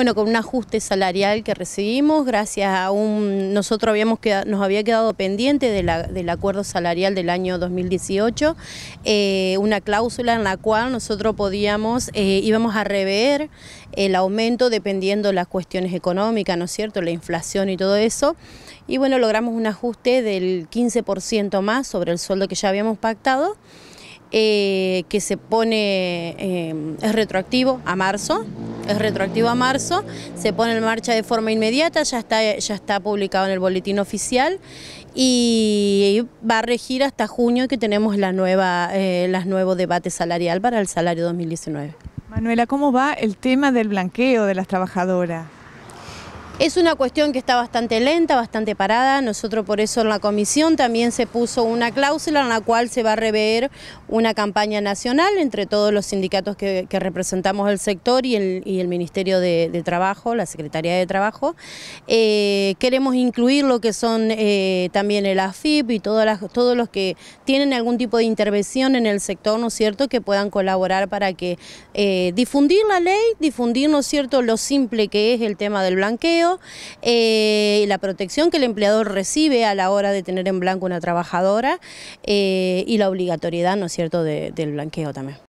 Bueno, con un ajuste salarial que recibimos, gracias a un... Nosotros habíamos nos había quedado pendiente del acuerdo salarial del año 2018, eh, una cláusula en la cual nosotros podíamos, eh, íbamos a rever el aumento dependiendo las cuestiones económicas, ¿no es cierto?, la inflación y todo eso. Y bueno, logramos un ajuste del 15% más sobre el sueldo que ya habíamos pactado. Eh, que se pone, es retroactivo a marzo, es retroactivo a marzo, se pone en marcha de forma inmediata, ya está, ya está publicado en el boletín oficial y va a regir hasta junio que tenemos la nueva, eh, las nuevo debate salarial para el salario 2019. Manuela, ¿cómo va el tema del blanqueo de las trabajadoras? Es una cuestión que está bastante lenta, bastante parada. Nosotros por eso en la comisión también se puso una cláusula en la cual se va a rever una campaña nacional entre todos los sindicatos que, representamos el sector y el, Ministerio de, Trabajo, la Secretaría de Trabajo. Eh, queremos incluir lo que son eh, también el AFIP y todos los que tienen algún tipo de intervención en el sector, ¿no es cierto?, que puedan colaborar para que eh, difundir la ley, difundir, ¿no es cierto?, lo simple que es el tema del blanqueo, y eh, la protección que el empleador recibe a la hora de tener en blanco una trabajadora eh, y la obligatoriedad, ¿no es cierto?, del blanqueo también.